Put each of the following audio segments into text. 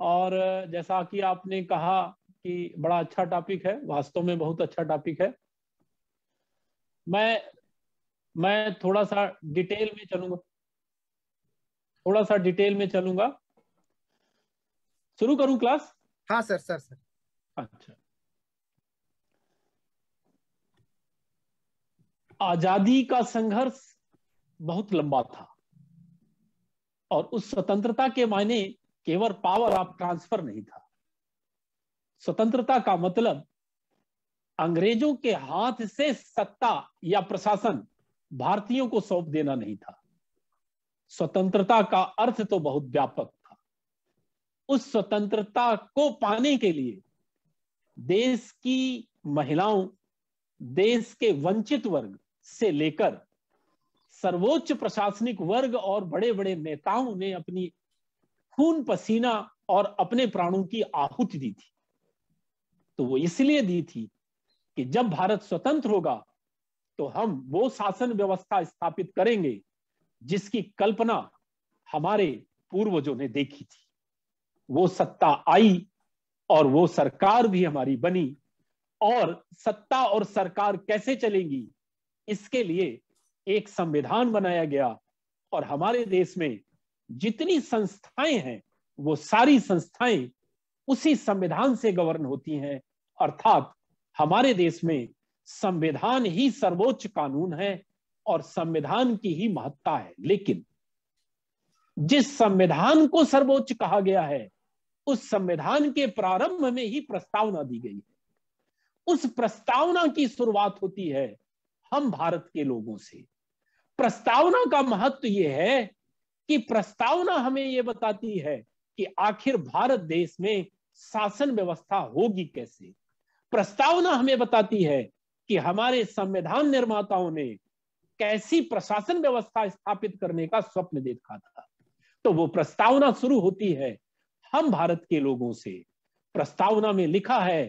और जैसा कि आपने कहा कि बड़ा अच्छा टॉपिक है वास्तव में बहुत अच्छा टॉपिक है मैं मैं थोड़ा सा डिटेल में चलूंगा थोड़ा सा डिटेल में चलूंगा शुरू करूं क्लास हाँ सर सर सर अच्छा आजादी का संघर्ष बहुत लंबा था और उस स्वतंत्रता के मायने केवल पावर ऑफ ट्रांसफर नहीं था स्वतंत्रता का मतलब अंग्रेजों के हाथ से सत्ता या प्रशासन भारतीयों को सौंप देना नहीं था स्वतंत्रता का अर्थ तो बहुत व्यापक था उस स्वतंत्रता को पाने के लिए देश की महिलाओं देश के वंचित वर्ग से लेकर सर्वोच्च प्रशासनिक वर्ग और बड़े बड़े नेताओं ने अपनी खून पसीना और अपने प्राणों की आहुति दी थी तो वो इसलिए दी थी कि जब भारत स्वतंत्र होगा तो हम वो शासन व्यवस्था स्थापित करेंगे जिसकी कल्पना हमारे पूर्वजों ने देखी थी वो सत्ता आई और वो सरकार भी हमारी बनी और सत्ता और सरकार कैसे चलेगी इसके लिए एक संविधान बनाया गया और हमारे देश में जितनी संस्थाएं हैं वो सारी संस्थाएं उसी संविधान से गवर्न होती हैं अर्थात हमारे देश में संविधान ही सर्वोच्च कानून है और संविधान की ही महत्ता है लेकिन जिस संविधान को सर्वोच्च कहा गया है उस संविधान के प्रारंभ में ही प्रस्तावना दी गई है उस प्रस्तावना की शुरुआत होती है हम भारत के लोगों से प्रस्तावना का महत्व यह है कि प्रस्तावना हमें ये बताती है कि आखिर भारत देश में शासन व्यवस्था होगी कैसे प्रस्तावना हमें बताती है कि हमारे संविधान निर्माताओं ने कैसी प्रशासन व्यवस्था स्थापित करने का स्वप्न देखा था तो वो प्रस्तावना शुरू होती है हम भारत के लोगों से प्रस्तावना में लिखा है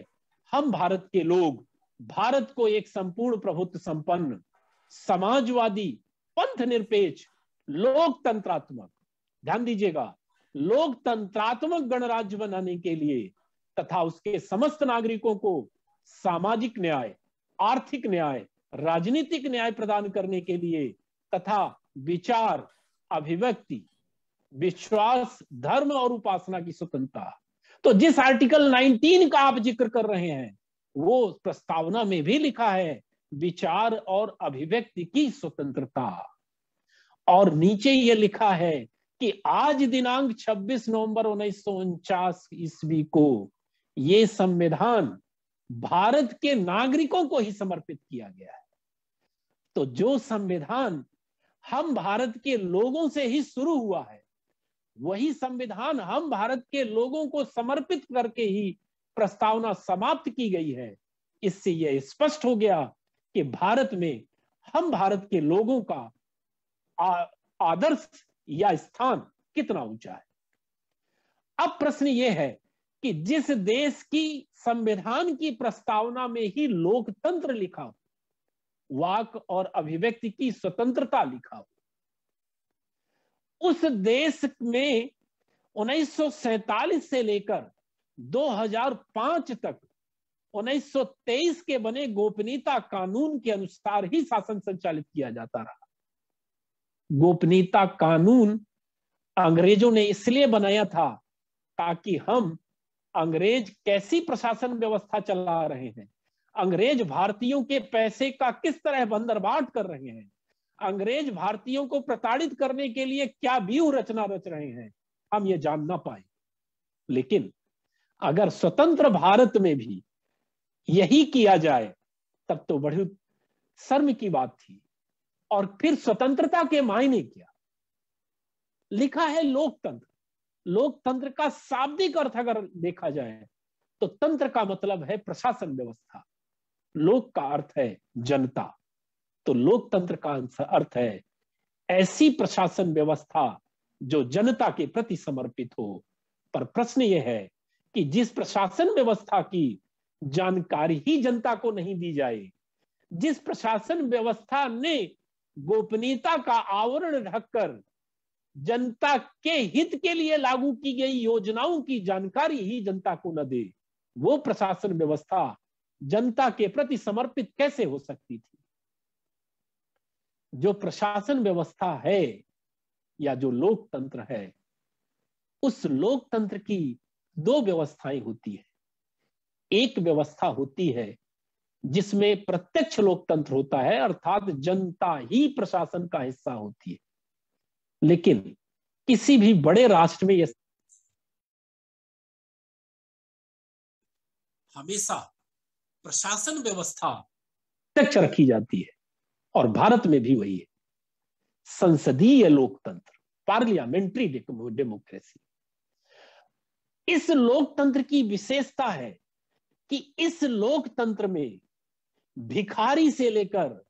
हम भारत के लोग भारत को एक संपूर्ण प्रभुत्व संपन्न समाजवादी पंथ निरपेक्ष लोकतंत्रात्मक ध्यान दीजिएगा लोकतंत्रात्मक गणराज्य बनाने के लिए तथा उसके समस्त नागरिकों को सामाजिक न्याय आर्थिक न्याय राजनीतिक न्याय प्रदान करने के लिए तथा विचार अभिव्यक्ति विश्वास धर्म और उपासना की स्वतंत्रता तो जिस आर्टिकल 19 का आप जिक्र कर रहे हैं वो प्रस्तावना में भी लिखा है विचार और अभिव्यक्ति की स्वतंत्रता और नीचे ये लिखा है कि आज दिनांक 26 नवंबर उन्नीस ईस्वी को ये संविधान भारत के नागरिकों को ही समर्पित किया गया है तो जो संविधान हम भारत के लोगों से ही शुरू हुआ है वही संविधान हम भारत के लोगों को समर्पित करके ही प्रस्तावना समाप्त की गई है इससे यह स्पष्ट हो गया कि भारत में हम भारत के लोगों का आदर्श या स्थान कितना ऊंचा है अब प्रश्न यह है कि जिस देश की संविधान की प्रस्तावना में ही लोकतंत्र लिखा हो वाक और अभिव्यक्ति की स्वतंत्रता लिखा हो उस देश में उन्नीस से लेकर 2005 तक 1923 के बने गोपनीयता कानून के अनुसार ही शासन संचालित किया जाता रहा गोपनीयता कानून अंग्रेजों ने इसलिए बनाया था ताकि हम अंग्रेज कैसी प्रशासन व्यवस्था चला रहे हैं अंग्रेज भारतीयों के पैसे का किस तरह बंदरबाट कर रहे हैं अंग्रेज भारतीयों को प्रताड़ित करने के लिए क्या व्यू रचना रच रहे हैं हम ये जान ना पाए लेकिन अगर स्वतंत्र भारत में भी यही किया जाए तब तो बड़ी शर्म की बात थी और फिर स्वतंत्रता के मायने क्या लिखा है लोकतंत्र लोकतंत्र का शाब्दिक अर्थ अगर देखा जाए तो तंत्र का मतलब है प्रशासन व्यवस्था लोक का अर्थ है जनता तो लोकतंत्र का अर्थ है ऐसी प्रशासन व्यवस्था जो जनता के प्रति समर्पित हो पर प्रश्न यह है कि जिस प्रशासन व्यवस्था की जानकारी ही जनता को नहीं दी जाए जिस प्रशासन व्यवस्था ने गोपनीयता का आवरण ढककर जनता के हित के लिए लागू की गई योजनाओं की जानकारी ही जनता को न दे वो प्रशासन व्यवस्था जनता के प्रति समर्पित कैसे हो सकती थी जो प्रशासन व्यवस्था है या जो लोकतंत्र है उस लोकतंत्र की दो व्यवस्थाएं होती है एक व्यवस्था होती है जिसमें प्रत्यक्ष लोकतंत्र होता है अर्थात जनता ही प्रशासन का हिस्सा होती है लेकिन किसी भी बड़े राष्ट्र में यह हमेशा प्रशासन व्यवस्था प्रत्यक्ष रखी जाती है और भारत में भी वही है संसदीय लोकतंत्र पार्लियामेंट्री डेमोक्रेसी इस लोकतंत्र की विशेषता है कि इस लोकतंत्र में भिखारी से लेकर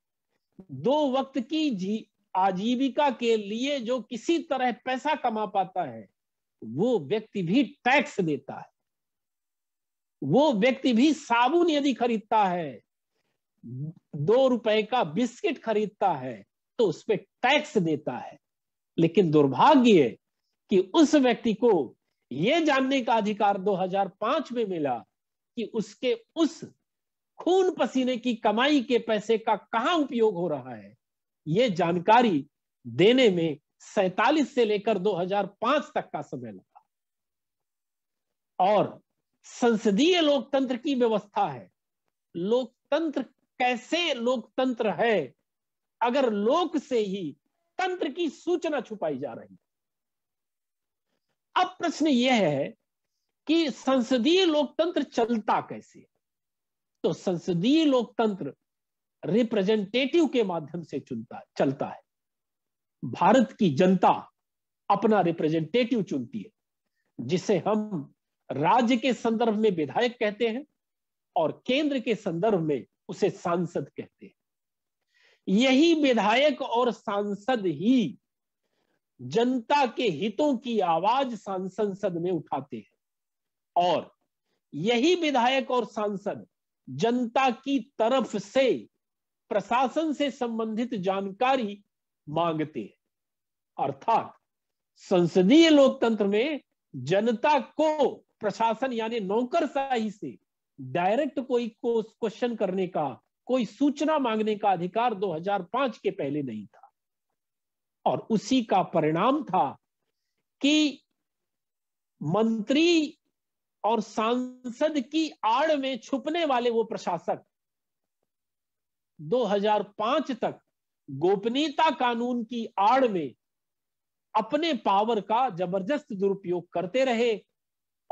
दो वक्त की जी आजीविका के लिए जो किसी तरह पैसा कमा पाता है वो व्यक्ति भी टैक्स देता है वो व्यक्ति भी साबुन यदि खरीदता है दो रुपए का बिस्किट खरीदता है तो उस पर टैक्स देता है लेकिन दुर्भाग्य कि उस व्यक्ति को यह जानने का अधिकार 2005 में मिला कि उसके उस खून पसीने की कमाई के पैसे का कहां उपयोग हो रहा है ये जानकारी देने में सैतालीस से लेकर 2005 तक का समय लगा और संसदीय लोकतंत्र की व्यवस्था है लोकतंत्र कैसे लोकतंत्र है अगर लोक से ही तंत्र की सूचना छुपाई जा रही अब प्रश्न यह है कि संसदीय लोकतंत्र चलता कैसे तो संसदीय लोकतंत्र रिप्रेजेंटेटिव के माध्यम से चुनता चलता है भारत की जनता अपना रिप्रेजेंटेटिव चुनती है जिसे हम राज्य के संदर्भ में विधायक कहते हैं और केंद्र के संदर्भ में उसे सांसद कहते हैं यही विधायक और सांसद ही जनता के हितों की आवाज सांसद में उठाते हैं और यही विधायक और सांसद जनता की तरफ से प्रशासन से संबंधित जानकारी मांगते हैं अर्थात संसदीय लोकतंत्र में जनता को प्रशासन यानी नौकरशाही से डायरेक्ट कोई क्वेश्चन करने का कोई सूचना मांगने का अधिकार 2005 के पहले नहीं था और उसी का परिणाम था कि मंत्री और सांसद की आड़ में छुपने वाले वो प्रशासक 2005 तक गोपनीयता कानून की आड़ में अपने पावर का जबरदस्त दुरुपयोग करते रहे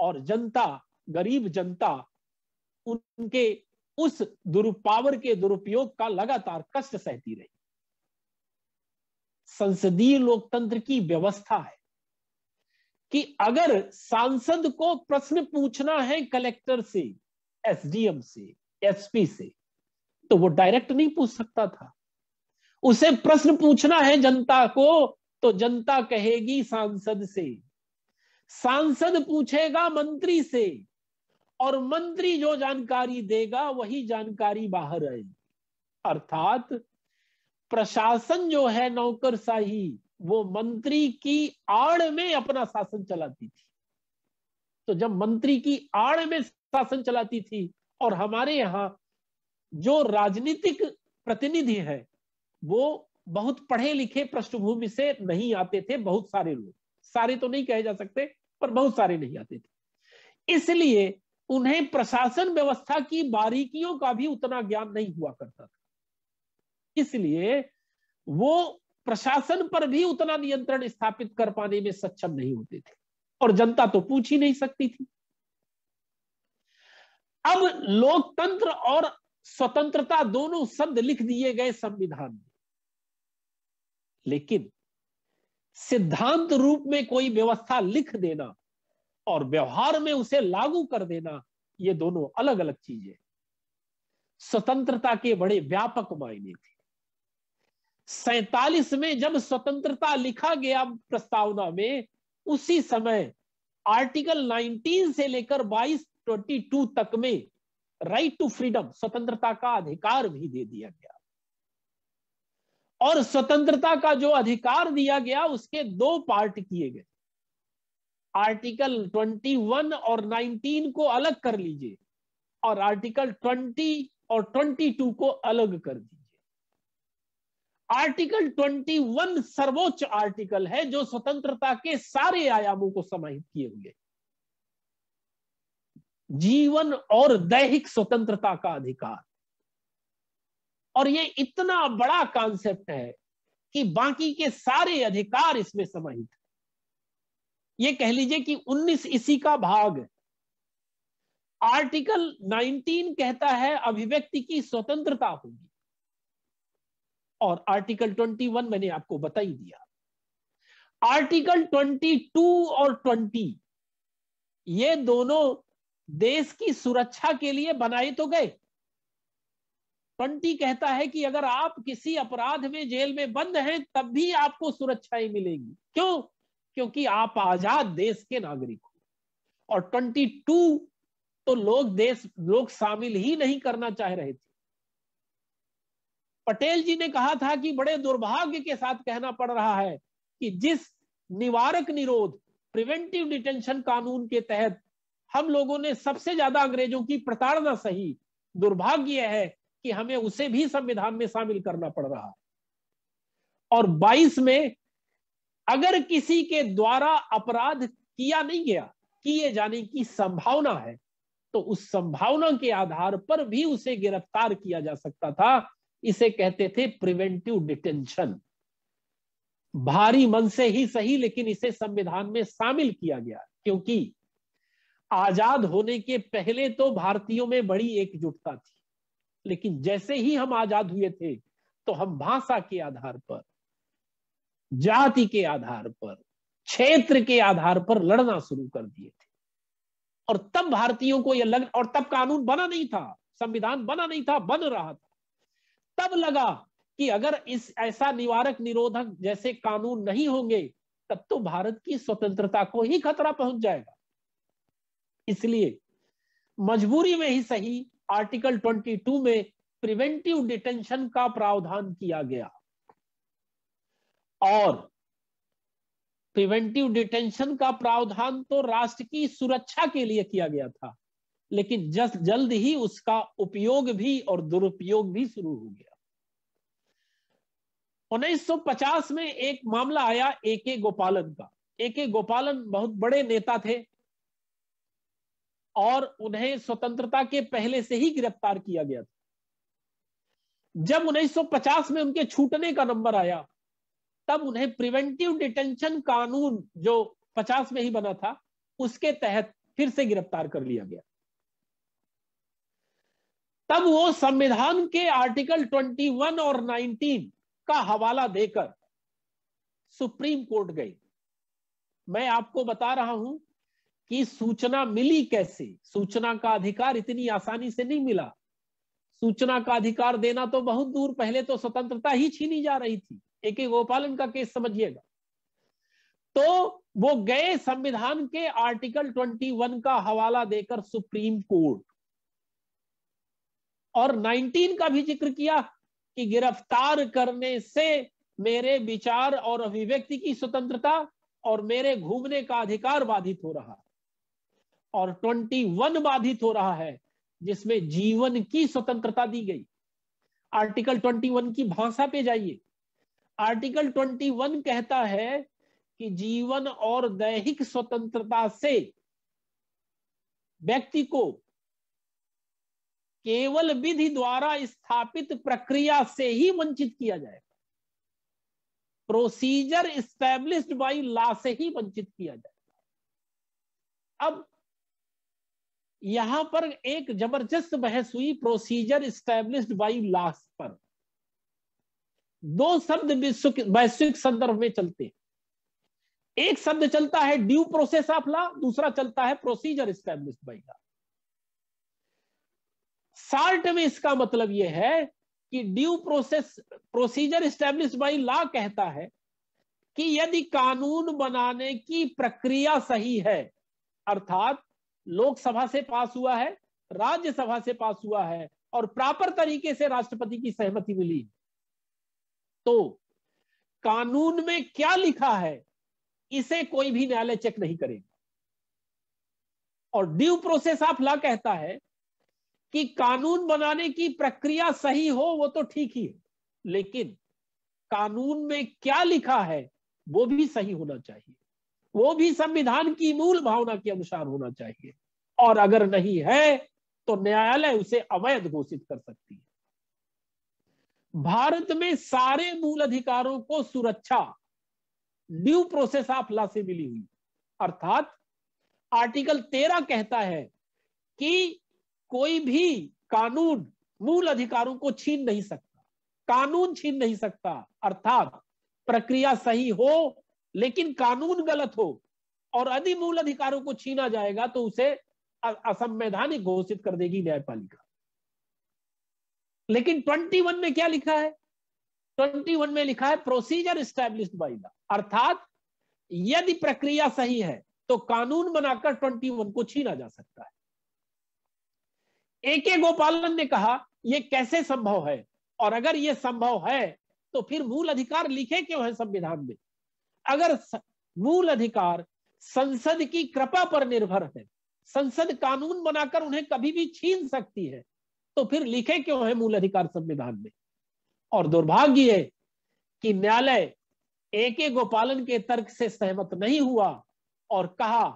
और जनता गरीब जनता उनके उस दुरुपावर के दुरुपयोग का लगातार कष्ट सहती रही संसदीय लोकतंत्र की व्यवस्था है कि अगर सांसद को प्रश्न पूछना है कलेक्टर से एसडीएम से एसपी से तो वो डायरेक्ट नहीं पूछ सकता था उसे प्रश्न पूछना है जनता को तो जनता कहेगी सांसद से सांसद पूछेगा मंत्री से और मंत्री जो जानकारी देगा वही जानकारी बाहर आएगी अर्थात प्रशासन जो है नौकरशाही वो मंत्री की आड़ में अपना शासन चलाती थी तो जब मंत्री की आड़ में शासन चलाती थी और हमारे यहाँ जो राजनीतिक प्रतिनिधि है वो बहुत पढ़े लिखे पृष्ठभूमि से नहीं आते थे बहुत सारे लोग सारे तो नहीं कहे जा सकते पर बहुत सारे नहीं आते थे इसलिए उन्हें प्रशासन व्यवस्था की बारीकियों का भी उतना ज्ञान नहीं हुआ करता था इसलिए वो प्रशासन पर भी उतना नियंत्रण स्थापित कर पाने में सक्षम नहीं होते थे और जनता तो पूछ ही नहीं सकती थी अब लोकतंत्र और स्वतंत्रता दोनों शब्द लिख दिए गए संविधान में लेकिन सिद्धांत रूप में कोई व्यवस्था लिख देना और व्यवहार में उसे लागू कर देना ये दोनों अलग अलग चीजें स्वतंत्रता के बड़े व्यापक मायने थे सैतालीस में जब स्वतंत्रता लिखा गया प्रस्तावना में उसी समय आर्टिकल 19 से लेकर 22 22 तक में राइट टू फ्रीडम स्वतंत्रता का अधिकार भी दे दिया गया और स्वतंत्रता का जो अधिकार दिया गया उसके दो पार्ट किए गए आर्टिकल 21 और 19 को अलग कर लीजिए और आर्टिकल 20 और 22 को अलग कर दीजिए आर्टिकल 21 सर्वोच्च आर्टिकल है जो स्वतंत्रता के सारे आयामों को समाहित किए हुए जीवन और दैहिक स्वतंत्रता का अधिकार और ये इतना बड़ा कॉन्सेप्ट है कि बाकी के सारे अधिकार इसमें समाहित ये कह लीजिए कि 19 इसी का भाग है आर्टिकल 19 कहता है अभिव्यक्ति की स्वतंत्रता होगी और आर्टिकल 21 मैंने आपको बता ही दिया आर्टिकल 22 और 20 ये दोनों देश की सुरक्षा के लिए बनाए तो गए 20 कहता है कि अगर आप किसी अपराध में जेल में बंद हैं तब भी आपको सुरक्षाएं मिलेगी क्यों क्योंकि आप आजाद देश के नागरिक हो और 22 तो लोग देश लोग शामिल ही नहीं करना चाह रहे थे पटेल जी ने कहा था कि बड़े दुर्भाग्य के साथ कहना पड़ रहा है कि जिस निवारक निरोध प्रिवेंटिव डिटेंशन कानून के तहत हम लोगों ने सबसे ज्यादा अंग्रेजों की प्रताड़ना सही दुर्भाग्य है कि हमें उसे भी संविधान में शामिल करना पड़ रहा है और 22 में अगर किसी के द्वारा अपराध किया नहीं गया किए जाने की संभावना है तो उस संभावना के आधार पर भी उसे गिरफ्तार किया जा सकता था इसे कहते थे प्रिवेंटिव डिटेंशन भारी मन से ही सही लेकिन इसे संविधान में शामिल किया गया क्योंकि आजाद होने के पहले तो भारतीयों में बड़ी एकजुटता थी लेकिन जैसे ही हम आजाद हुए थे तो हम भाषा के आधार पर जाति के आधार पर क्षेत्र के आधार पर लड़ना शुरू कर दिए थे और तब भारतीयों को यह लग और तब कानून बना नहीं था संविधान बना नहीं था बन रहा था तब लगा कि अगर इस ऐसा निवारक निरोधक जैसे कानून नहीं होंगे तब तो भारत की स्वतंत्रता को ही खतरा पहुंच जाएगा इसलिए मजबूरी में ही सही आर्टिकल 22 में प्रिवेंटिव डिटेंशन का प्रावधान किया गया और प्रिवेंटिव डिटेंशन का प्रावधान तो राष्ट्र की सुरक्षा के लिए किया गया था लेकिन जस जल्द ही उसका उपयोग भी और दुरुपयोग भी शुरू हो गया 1950 में एक मामला आया ए के गोपालन का ए के गोपालन बहुत बड़े नेता थे और उन्हें स्वतंत्रता के पहले से ही गिरफ्तार किया गया था जब 1950 में उनके छूटने का नंबर आया तब उन्हें प्रिवेंटिव डिटेंशन कानून जो 50 में ही बना था उसके तहत फिर से गिरफ्तार कर लिया गया तब वो संविधान के आर्टिकल 21 और 19 का हवाला देकर सुप्रीम कोर्ट गई मैं आपको बता रहा हूं कि सूचना मिली कैसे सूचना का अधिकार इतनी आसानी से नहीं मिला सूचना का अधिकार देना तो बहुत दूर पहले तो स्वतंत्रता ही छीनी जा रही थी एक एक गोपालन का केस समझिएगा तो वो गए संविधान के आर्टिकल 21 का हवाला देकर सुप्रीम कोर्ट और 19 का भी जिक्र किया कि गिरफ्तार करने से मेरे विचार और अभिव्यक्ति की स्वतंत्रता और मेरे घूमने का अधिकार बाधित हो रहा है और 21 बाधित हो रहा है जिसमें जीवन की स्वतंत्रता दी गई आर्टिकल 21 की भाषा पे जाइए आर्टिकल 21 कहता है कि जीवन और दैहिक स्वतंत्रता से व्यक्ति को केवल विधि द्वारा स्थापित प्रक्रिया से ही वंचित किया जाएगा प्रोसीजर स्टैब्लिश्ड बाई लॉ से ही वंचित किया जाएगा अब यहां पर एक जबरदस्त बहस हुई प्रोसीजर स्टैब्लिश्ड बाई लॉ पर दो शब्द वैश्विक संदर्भ में चलते हैं एक शब्द चलता है ड्यू प्रोसेस ऑफ लॉ दूसरा चलता है प्रोसीजर स्टैब्लिश बाई लॉ साल्ट में इसका मतलब यह है कि due process procedure established by law कहता है कि यदि कानून बनाने की प्रक्रिया सही है अर्थात लोकसभा से पास हुआ है राज्यसभा से पास हुआ है और प्रॉपर तरीके से राष्ट्रपति की सहमति मिली तो कानून में क्या लिखा है इसे कोई भी न्यायालय चेक नहीं करेगा और ड्यू प्रोसेस ऑफ लॉ कहता है कि कानून बनाने की प्रक्रिया सही हो वो तो ठीक ही है लेकिन कानून में क्या लिखा है वो भी सही होना चाहिए वो भी संविधान की मूल भावना के अनुसार होना चाहिए और अगर नहीं है तो न्यायालय उसे अवैध घोषित कर सकती है भारत में सारे मूल अधिकारों को सुरक्षा ड्यू प्रोसेस ऑफ लॉ से मिली हुई अर्थात आर्टिकल तेरह कहता है कि कोई भी कानून मूल अधिकारों को छीन नहीं सकता कानून छीन नहीं सकता अर्थात प्रक्रिया सही हो लेकिन कानून गलत हो और यदि मूल अधिकारों को छीना जाएगा तो उसे असंवैधानिक घोषित कर देगी न्यायपालिका लेकिन 21 में क्या लिखा है 21 में लिखा है प्रोसीजर स्टैब्लिश बाई द अर्थात यदि प्रक्रिया सही है तो कानून बनाकर 21 को छीना जा सकता है ए के गोपालन ने कहा यह कैसे संभव है और अगर यह संभव है तो फिर मूल अधिकार लिखे क्यों है संविधान में अगर मूल अधिकार संसद की कृपा पर निर्भर है संसद कानून बनाकर उन्हें कभी भी छीन सकती है तो फिर लिखे क्यों है मूल अधिकार संविधान में और दुर्भाग्य है कि न्यायालय ए के गोपालन के तर्क से सहमत नहीं हुआ और कहा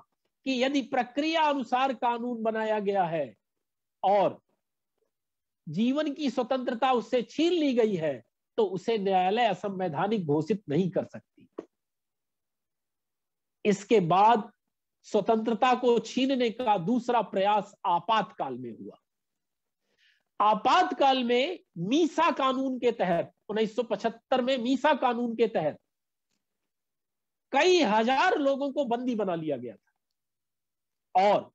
कि यदि प्रक्रिया अनुसार कानून बनाया गया है और जीवन की स्वतंत्रता उससे छीन ली गई है तो उसे न्यायालय असंवैधानिक घोषित नहीं कर सकती इसके बाद स्वतंत्रता को छीनने का दूसरा प्रयास आपातकाल में हुआ आपातकाल में मीसा कानून के तहत 1975 में मीसा कानून के तहत कई हजार लोगों को बंदी बना लिया गया था और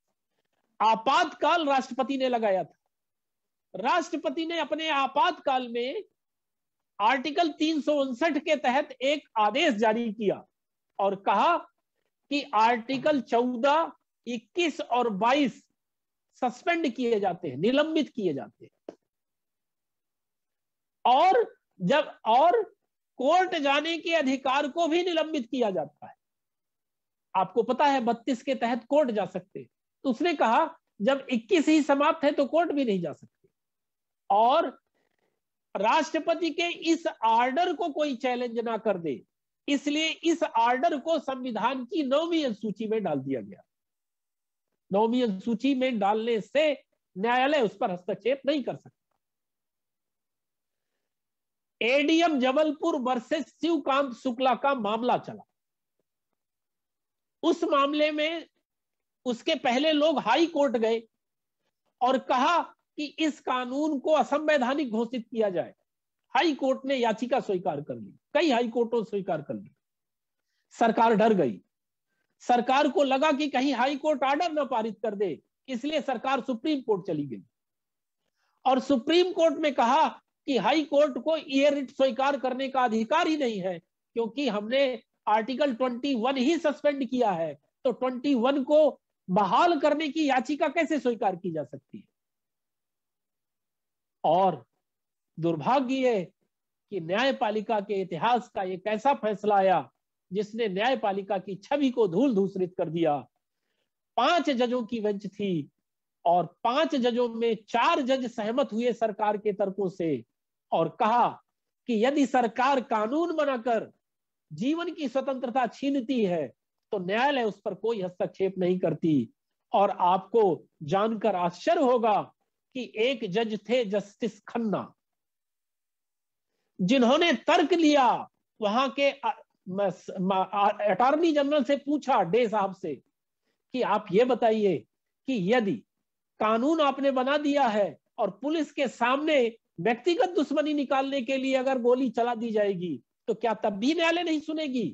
आपातकाल राष्ट्रपति ने लगाया था राष्ट्रपति ने अपने आपातकाल में आर्टिकल तीन के तहत एक आदेश जारी किया और कहा कि आर्टिकल 14, 21 और 22 सस्पेंड किए जाते हैं निलंबित किए जाते हैं और जब और कोर्ट जाने के अधिकार को भी निलंबित किया जाता है आपको पता है बत्तीस के तहत कोर्ट जा सकते हैं तो उसने कहा जब 21 ही समाप्त है तो कोर्ट भी नहीं जा सकती और राष्ट्रपति के इस आर्डर को कोई चैलेंज ना कर दे इसलिए इस आर्डर को संविधान की नौवीं अनुसूची में डाल दिया गया नौवीं अनुसूची में डालने से न्यायालय उस पर हस्तक्षेप नहीं कर सकता एडीएम जबलपुर वर्सेस शिवकांत शुक्ला का मामला चला उस मामले में उसके पहले लोग हाई कोर्ट गए और कहा कि इस कानून को असंवैधानिक घोषित किया जाए हाई कोर्ट ने याचिका स्वीकार कर ली कई हाई कोर्टों ने स्वीकार कर ली सरकार डर गई सरकार को लगा कि कहीं हाई कोर्ट आर्डर न पारित कर दे इसलिए सरकार सुप्रीम कोर्ट चली गई और सुप्रीम कोर्ट में कहा कि हाई कोर्ट को ये रिट स्वीकार करने का अधिकार ही नहीं है क्योंकि हमने आर्टिकल 21 ही सस्पेंड किया है तो 21 को बहाल करने की याचिका कैसे स्वीकार की जा सकती है और दुर्भाग्य है कि न्यायपालिका के इतिहास का एक ऐसा फैसला आया जिसने न्यायपालिका की छवि को धूल धूसरित कर दिया पांच जजों की बेंच थी और पांच जजों में चार जज सहमत हुए सरकार के तर्कों से और कहा कि यदि सरकार कानून बनाकर जीवन की स्वतंत्रता छीनती है तो न्यायालय उस पर कोई हस्तक्षेप नहीं करती और आपको जानकर आश्चर्य होगा कि एक जज थे जस्टिस खन्ना जिन्होंने तर्क लिया वहां के अटॉर्नी जनरल से पूछा डे साहब से कि आप ये बताइए कि यदि कानून आपने बना दिया है और पुलिस के सामने व्यक्तिगत दुश्मनी निकालने के लिए अगर गोली चला दी जाएगी तो क्या तब भी न्यायालय नहीं सुनेगी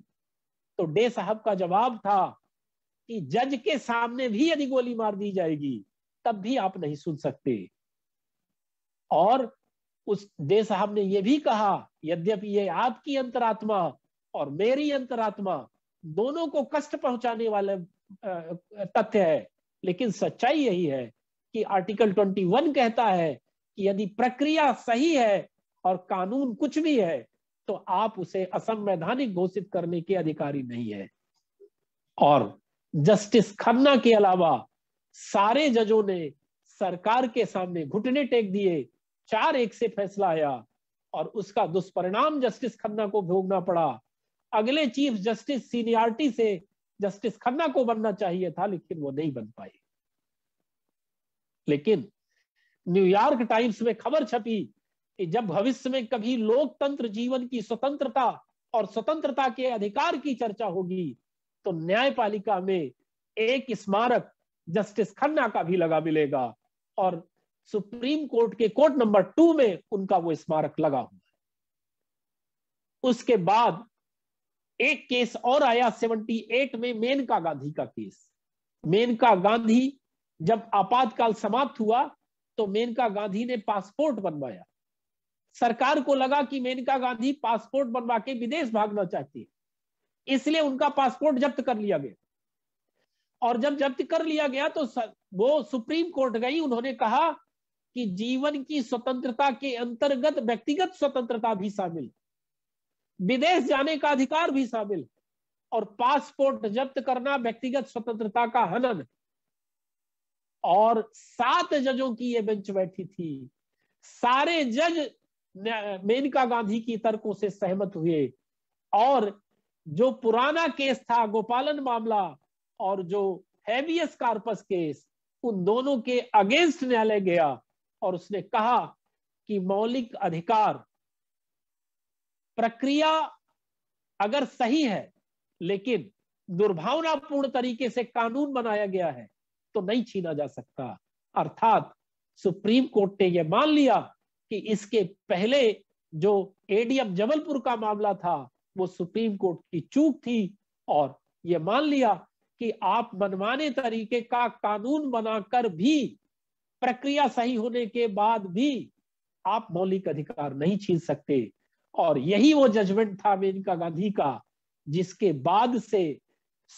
तो डे साहब का जवाब था कि जज के सामने भी यदि गोली मार दी जाएगी तब भी आप नहीं सुन सकते और उस डे साहब ने यह भी कहा यद्यपि ये आपकी अंतरात्मा और मेरी अंतरात्मा दोनों को कष्ट पहुंचाने वाले तथ्य है लेकिन सच्चाई यही है कि आर्टिकल 21 कहता है कि यदि प्रक्रिया सही है और कानून कुछ भी है तो आप उसे असंवैधानिक घोषित करने के अधिकारी नहीं है और जस्टिस खन्ना के अलावा सारे जजों ने सरकार के सामने घुटने टेक दिए चार एक से फैसला आया और उसका दुष्परिणाम जस्टिस खन्ना को भोगना पड़ा अगले चीफ जस्टिस सीनियरिटी से जस्टिस खन्ना को बनना चाहिए था लेकिन वो नहीं बन पाए लेकिन न्यूयॉर्क टाइम्स में खबर छपी कि जब भविष्य में कभी लोकतंत्र जीवन की स्वतंत्रता और स्वतंत्रता के अधिकार की चर्चा होगी तो न्यायपालिका में एक स्मारक जस्टिस खन्ना का भी लगा मिलेगा और सुप्रीम कोर्ट के कोर्ट नंबर टू में उनका वो स्मारक लगा हुआ उसके बाद एक केस और आया 78 में मेनका गांधी का केस मेनका गांधी जब आपातकाल समाप्त हुआ तो मेनका गांधी ने पासपोर्ट बनवाया सरकार को लगा कि मेनका गांधी पासपोर्ट बनवा के विदेश भागना चाहती है इसलिए उनका पासपोर्ट जब्त कर लिया गया और जब जब्त कर लिया गया तो वो सुप्रीम कोर्ट गई उन्होंने कहा कि जीवन की स्वतंत्रता के अंतर्गत व्यक्तिगत स्वतंत्रता भी शामिल विदेश जाने का अधिकार भी शामिल और पासपोर्ट जब्त करना व्यक्तिगत स्वतंत्रता का हनन और सात जजों की यह बेंच बैठी थी सारे जज मेनका गांधी की तर्कों से सहमत हुए और जो पुराना केस था गोपालन मामला और जो हैवियस कार्पस केस उन दोनों के अगेंस्ट न्यायालय गया और उसने कहा कि मौलिक अधिकार प्रक्रिया अगर सही है लेकिन दुर्भावनापूर्ण तरीके से कानून बनाया गया है तो नहीं छीना जा सकता अर्थात सुप्रीम कोर्ट ने यह मान लिया कि इसके पहले जो एडीएम जबलपुर का मामला था वो सुप्रीम कोर्ट की चूक थी और ये मान लिया कि आप मनमाने तरीके का कानून बनाकर भी प्रक्रिया सही होने के बाद भी आप मौलिक अधिकार नहीं छीन सकते और यही वो जजमेंट था मेनका गांधी का जिसके बाद से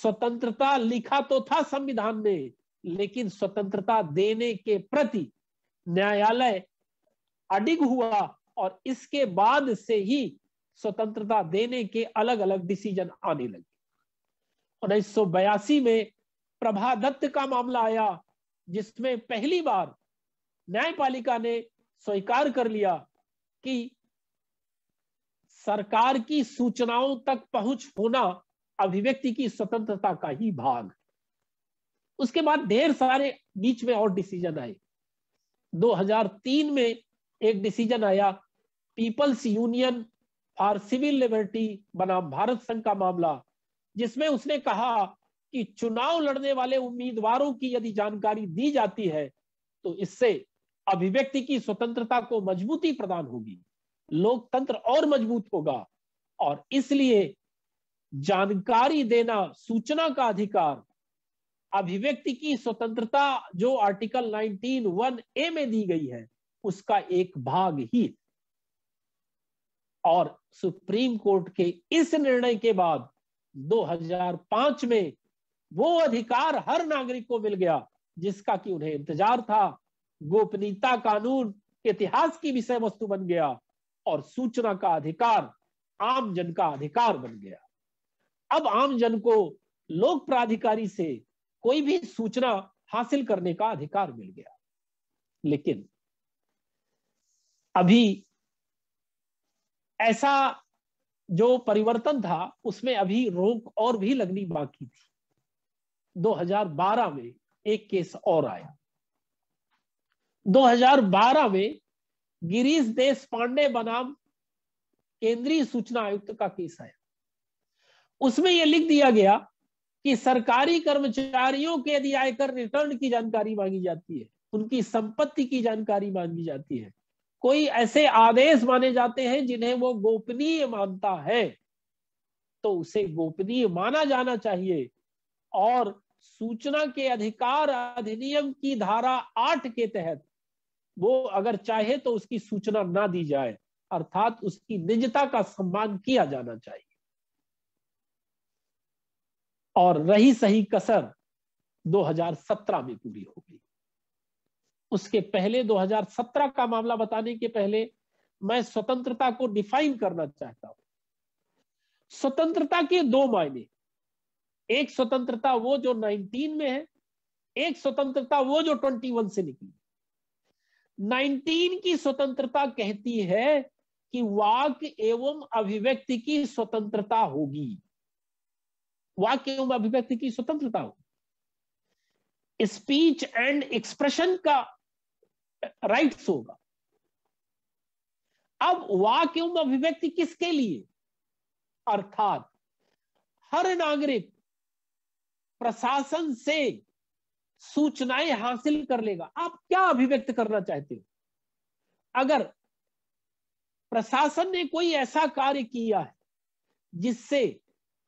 स्वतंत्रता लिखा तो था संविधान में लेकिन स्वतंत्रता देने के प्रति न्यायालय अडिग हुआ और इसके बाद से ही स्वतंत्रता देने के अलग अलग डिसीजन आने लगे उन्नीस में प्रभा दत्त का मामला आया जिसमें पहली बार न्यायपालिका ने स्वीकार कर लिया कि सरकार की सूचनाओं तक पहुंच होना अभिव्यक्ति की स्वतंत्रता का ही भाग उसके बाद ढेर सारे बीच में और डिसीजन आए 2003 में एक डिसीजन आया peoples union for civil liberty बनाम भारत संघ का मामला जिसमें उसने कहा कि चुनाव लड़ने वाले उम्मीदवारों की यदि जानकारी दी जाती है तो इससे अभिव्यक्ति की स्वतंत्रता को मजबूती प्रदान होगी लोकतंत्र और मजबूत होगा और इसलिए जानकारी देना सूचना का अधिकार अभिव्यक्ति की स्वतंत्रता जो आर्टिकल 19 वन ए में दी गई है उसका एक भाग ही और सुप्रीम कोर्ट के इस निर्णय के बाद 2005 में वो अधिकार हर नागरिक को मिल गया जिसका कि उन्हें इंतजार था गोपनीयता कानून इतिहास की विषय वस्तु बन गया और सूचना का अधिकार आम जन का अधिकार बन गया अब आम जन को लोक प्राधिकारी से कोई भी सूचना हासिल करने का अधिकार मिल गया लेकिन अभी ऐसा जो परिवर्तन था उसमें अभी रोक और भी लगनी बाकी थी 2012 में एक केस और आया 2012 में गिरीश देश पांडे बनाम केंद्रीय सूचना आयुक्त का केस आया उसमें यह लिख दिया गया कि सरकारी कर्मचारियों के यदि आयकर रिटर्न की जानकारी मांगी जाती है उनकी संपत्ति की जानकारी मांगी जाती है कोई ऐसे आदेश माने जाते हैं जिन्हें वो गोपनीय मानता है तो उसे गोपनीय माना जाना चाहिए और सूचना के अधिकार अधिनियम की धारा आठ के तहत वो अगर चाहे तो उसकी सूचना ना दी जाए अर्थात उसकी निजता का सम्मान किया जाना चाहिए और रही सही कसर 2017 में पूरी हो गई उसके पहले 2017 का मामला बताने के पहले मैं स्वतंत्रता को डिफाइन करना चाहता हूं स्वतंत्रता के दो मायने एक स्वतंत्रता वो जो 19 में है एक स्वतंत्रता वो जो 21 से निकली 19 की स्वतंत्रता कहती है कि वाक एवं अभिव्यक्ति की स्वतंत्रता होगी वाक एवं अभिव्यक्ति की स्वतंत्रता होगी स्पीच एंड एक्सप्रेशन का राइट्स होगा अब वाक्यों अभिव्यक्ति किसके लिए अर्थात हर नागरिक प्रशासन से सूचनाएं हासिल कर लेगा आप क्या अभिव्यक्त करना चाहते हो अगर प्रशासन ने कोई ऐसा कार्य किया है जिससे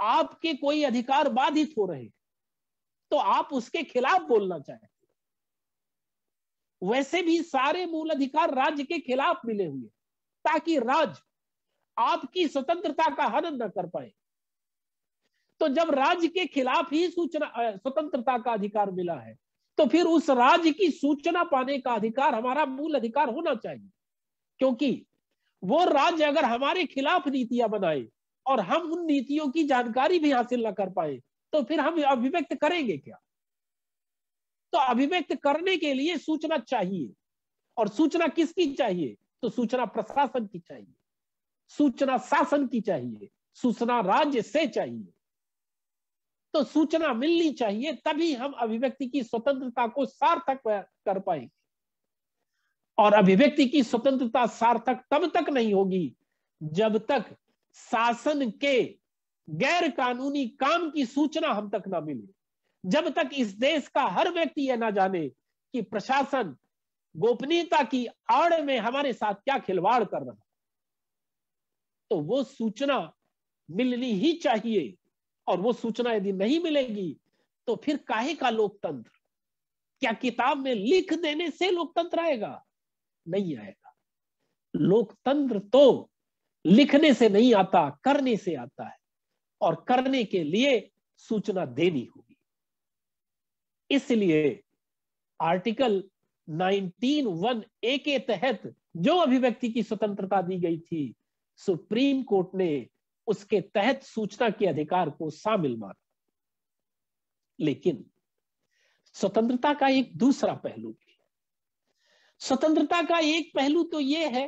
आपके कोई अधिकार बाधित हो रहे तो आप उसके खिलाफ बोलना चाहें वैसे भी सारे मूल अधिकार राज्य के खिलाफ मिले हुए ताकि राज्य आपकी स्वतंत्रता का हनन न कर पाए तो जब राज्य के खिलाफ ही सूचना स्वतंत्रता का अधिकार मिला है तो फिर उस राज्य की सूचना पाने का अधिकार हमारा मूल अधिकार होना चाहिए क्योंकि वो राज्य अगर हमारे खिलाफ नीतियां बनाए और हम उन नीतियों की जानकारी भी हासिल न कर पाए तो फिर हम अभिव्यक्त करेंगे क्या तो अभिव्यक्त करने के लिए सूचना चाहिए और सूचना किसकी चाहिए तो सूचना प्रशासन की चाहिए सूचना शासन की चाहिए सूचना राज्य से चाहिए तो सूचना मिलनी चाहिए तभी हम अभिव्यक्ति की स्वतंत्रता को सार्थक कर पाएंगे और अभिव्यक्ति की स्वतंत्रता सार्थक तब तक नहीं होगी जब तक शासन के गैर कानूनी काम की सूचना हम तक ना मिले जब तक इस देश का हर व्यक्ति यह ना जाने कि प्रशासन गोपनीयता की आड़ में हमारे साथ क्या खिलवाड़ कर रहा तो वो सूचना मिलनी ही चाहिए और वो सूचना यदि नहीं मिलेगी तो फिर काहे का लोकतंत्र क्या किताब में लिख देने से लोकतंत्र आएगा नहीं आएगा लोकतंत्र तो लिखने से नहीं आता करने से आता है और करने के लिए सूचना देनी होगी इसलिए आर्टिकल वन ए के तहत जो अभिव्यक्ति की स्वतंत्रता दी गई थी सुप्रीम कोर्ट ने उसके तहत सूचना के अधिकार को शामिल माना लेकिन स्वतंत्रता का एक दूसरा पहलू भी है स्वतंत्रता का एक पहलू तो यह है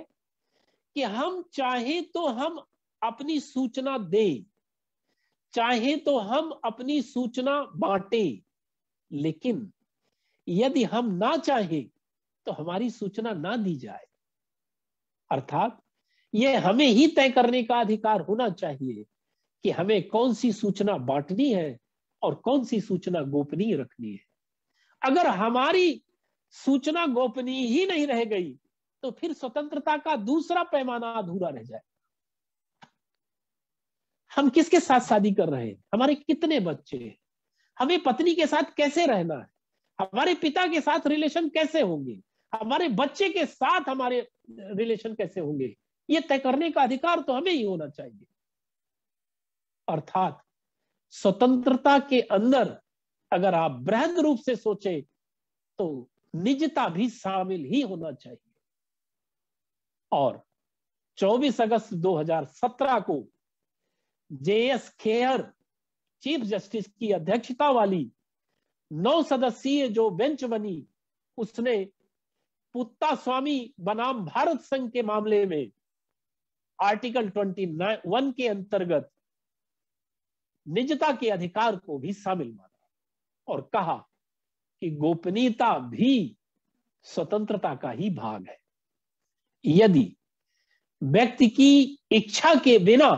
कि हम चाहे तो हम अपनी सूचना दें चाहे तो हम अपनी सूचना बांटें लेकिन यदि हम ना चाहें तो हमारी सूचना ना दी जाए अर्थात ये हमें ही तय करने का अधिकार होना चाहिए कि हमें कौन सी सूचना बांटनी है और कौन सी सूचना गोपनीय रखनी है अगर हमारी सूचना गोपनीय ही नहीं रह गई तो फिर स्वतंत्रता का दूसरा पैमाना अधूरा रह जाए हम किसके साथ शादी कर रहे हैं हमारे कितने बच्चे हैं हमें पत्नी के साथ कैसे रहना है हमारे पिता के साथ रिलेशन कैसे होंगे हमारे बच्चे के साथ हमारे रिलेशन कैसे होंगे ये तय करने का अधिकार तो हमें ही होना चाहिए अर्थात स्वतंत्रता के अंदर अगर आप बृहद रूप से सोचे तो निजता भी शामिल ही होना चाहिए और 24 अगस्त 2017 को जेएस खेयर चीफ जस्टिस की अध्यक्षता वाली नौ सदस्यीय जो बेंच बनी उसने पुत्ता स्वामी बनाम भारत संघ के मामले में आर्टिकल 21 के अंतर्गत निजता के अधिकार को भी शामिल माना और कहा कि गोपनीयता भी स्वतंत्रता का ही भाग है यदि व्यक्ति की इच्छा के बिना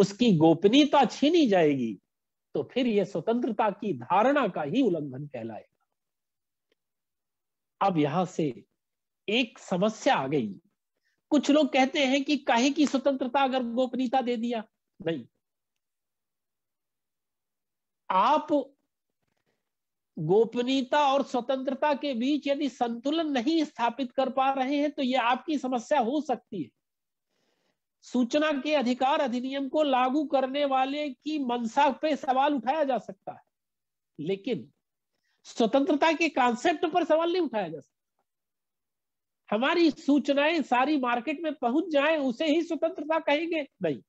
उसकी गोपनीयता छीनी जाएगी तो फिर यह स्वतंत्रता की धारणा का ही उल्लंघन कहलाएगा अब यहां से एक समस्या आ गई कुछ लोग कहते हैं कि काहे की स्वतंत्रता अगर गोपनीयता दे दिया नहीं आप गोपनीयता और स्वतंत्रता के बीच यदि संतुलन नहीं स्थापित कर पा रहे हैं तो यह आपकी समस्या हो सकती है सूचना के अधिकार अधिनियम को लागू करने वाले की मनसा पे सवाल उठाया जा सकता है लेकिन स्वतंत्रता के कॉन्सेप्ट पर सवाल नहीं उठाया जा सकता हमारी सूचनाएं सारी मार्केट में पहुंच जाए उसे ही स्वतंत्रता कहेंगे नहीं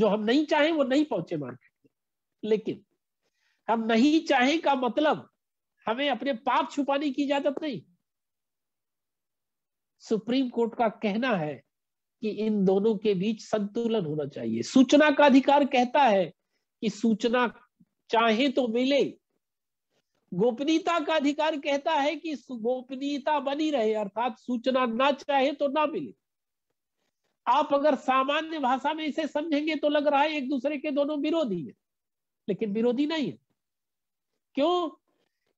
जो हम नहीं चाहें वो नहीं पहुंचे मार्केट में लेकिन हम नहीं चाहें का मतलब हमें अपने पाप छुपाने की इजाजत नहीं सुप्रीम कोर्ट का कहना है कि इन दोनों के बीच संतुलन होना चाहिए सूचना का अधिकार कहता है कि सूचना चाहे तो मिले गोपनीयता का अधिकार कहता है कि गोपनीयता बनी रहे अर्थात सूचना ना चाहे तो ना मिले आप अगर सामान्य भाषा में इसे समझेंगे तो लग रहा है एक दूसरे के दोनों विरोधी है लेकिन विरोधी नहीं है क्यों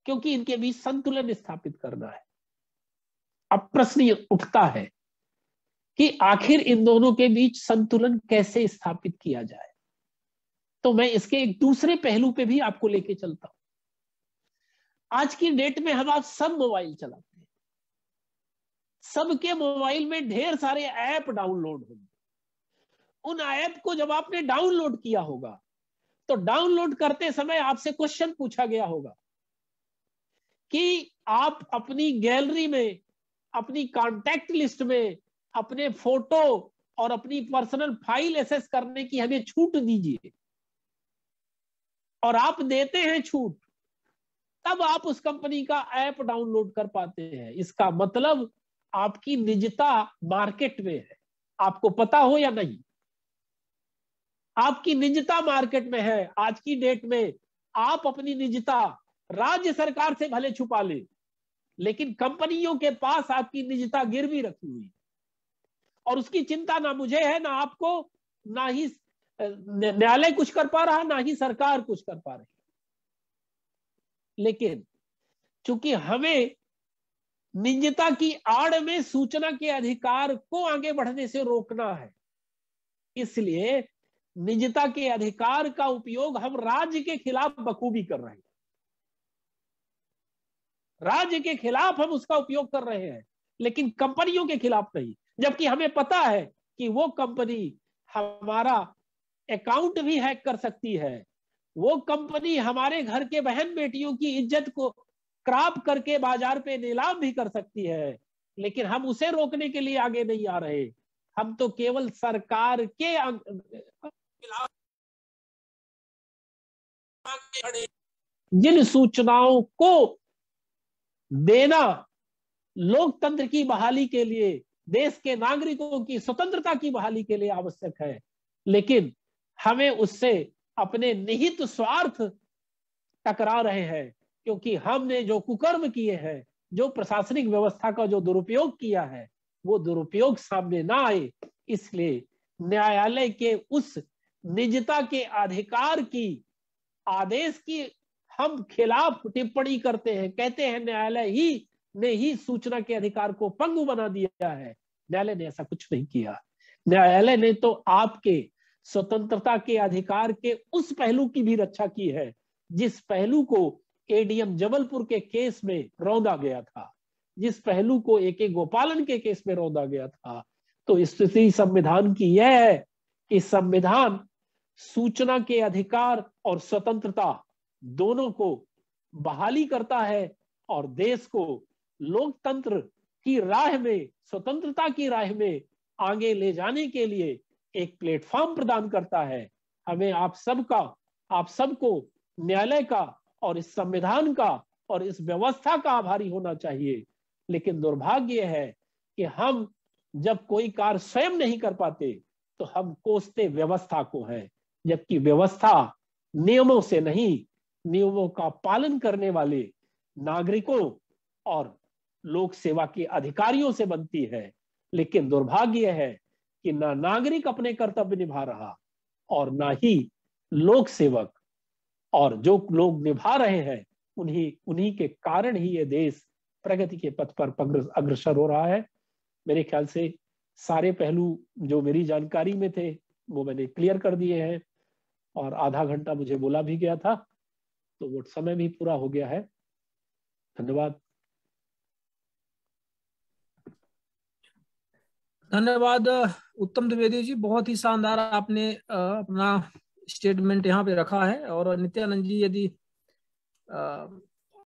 क्योंकि इनके बीच संतुलन स्थापित करना है अब प्रश्न उठता है कि आखिर इन दोनों के बीच संतुलन कैसे स्थापित किया जाए तो मैं इसके एक दूसरे पहलू पे भी आपको लेके चलता हूं आज की डेट में हम आप सब मोबाइल चलाते हैं सबके मोबाइल में ढेर सारे ऐप डाउनलोड होंगे उन ऐप को जब आपने डाउनलोड किया होगा तो डाउनलोड करते समय आपसे क्वेश्चन पूछा गया होगा कि आप अपनी गैलरी में अपनी कांटेक्ट लिस्ट में अपने फोटो और अपनी पर्सनल फाइल एसेस करने की हमें छूट दीजिए और आप देते हैं छूट तब आप उस कंपनी का ऐप डाउनलोड कर पाते हैं इसका मतलब आपकी निजता मार्केट में है आपको पता हो या नहीं आपकी निजता मार्केट में है आज की डेट में आप अपनी निजता राज्य सरकार से भले छुपा ले लेकिन कंपनियों के पास आपकी निजता गिरवी रखी हुई और उसकी चिंता ना मुझे है ना आपको ना ही न्यायालय कुछ कर पा रहा ना ही सरकार कुछ कर पा रही लेकिन चूंकि हमें निजता की आड़ में सूचना के अधिकार को आगे बढ़ने से रोकना है इसलिए निजता के अधिकार का उपयोग हम राज्य के खिलाफ बखूबी कर रहे हैं राज्य के खिलाफ हम उसका उपयोग कर रहे हैं लेकिन कंपनियों के खिलाफ नहीं जबकि हमें पता है कि वो कंपनी हमारा अकाउंट भी हैक कर सकती है वो कंपनी हमारे घर के बहन बेटियों की इज्जत को क्राप करके बाजार पे नीलाम भी कर सकती है लेकिन हम उसे रोकने के लिए आगे नहीं आ रहे हम तो केवल सरकार के जिन सूचनाओं को देना लोकतंत्र की बहाली के लिए देश के नागरिकों की स्वतंत्रता की बहाली के लिए आवश्यक है लेकिन हमें उससे अपने निहित स्वार्थ टकरा रहे हैं क्योंकि हमने जो कुकर्म किए हैं जो प्रशासनिक व्यवस्था का जो दुरुपयोग किया है वो दुरुपयोग सामने ना आए इसलिए न्यायालय के उस निजता के अधिकार की आदेश की हम खिलाफ टिप्पणी करते हैं कहते हैं न्यायालय ही ने ही सूचना के अधिकार को पंगु बना दिया है न्यायालय ने ऐसा कुछ नहीं किया न्यायालय ने तो आपके स्वतंत्रता के अधिकार के उस पहलू की भी रक्षा की है जिस पहलू को एडीएम जबलपुर के केस में रौंदा गया था जिस पहलू को ए के गोपालन के केस में रौंदा गया था तो स्थिति संविधान की यह है कि संविधान सूचना के अधिकार और स्वतंत्रता दोनों को बहाली करता है और देश को लोकतंत्र की राह में स्वतंत्रता की राह में आगे ले जाने के लिए एक प्लेटफॉर्म प्रदान करता है हमें आप सबका आप सबको न्यायालय का और इस संविधान का और इस व्यवस्था का आभारी होना चाहिए लेकिन दुर्भाग्य है कि हम जब कोई कार्य स्वयं नहीं कर पाते तो हम कोसते व्यवस्था को है जबकि व्यवस्था नियमों से नहीं नियमों का पालन करने वाले नागरिकों और लोक सेवा के अधिकारियों से बनती है लेकिन दुर्भाग्य है कि ना नागरिक अपने कर्तव्य निभा रहा और ना ही लोक सेवक और जो लोग निभा रहे हैं उन्हीं उन्हीं के कारण ही ये देश प्रगति के पथ पर अग्रसर हो रहा है मेरे ख्याल से सारे पहलू जो मेरी जानकारी में थे वो मैंने क्लियर कर दिए हैं और आधा घंटा मुझे बोला भी गया था तो वो समय भी पूरा हो गया है धन्यवाद धन्यवाद उत्तम द्विवेदी जी बहुत ही शानदार आपने अपना स्टेटमेंट यहाँ पे रखा है और नित्यानंद जी यदि